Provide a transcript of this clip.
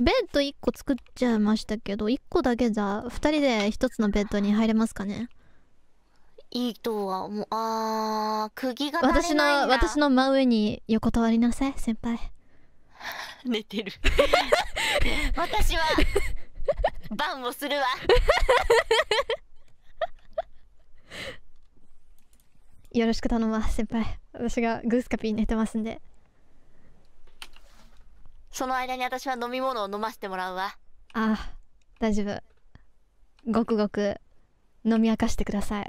ベッド1個作っちゃいましたけど1個だけじゃ2人で1つのベッドに入れますかねいいとはもうあー釘が足りないな私の私の真上に横たわりなさい先輩 寝てる 私はバンをするわよろしく頼むわ先輩私がグースカピー寝てますんでその間に私は飲み物を飲ませてもらうわああ大丈夫ごくごく飲み明かしてください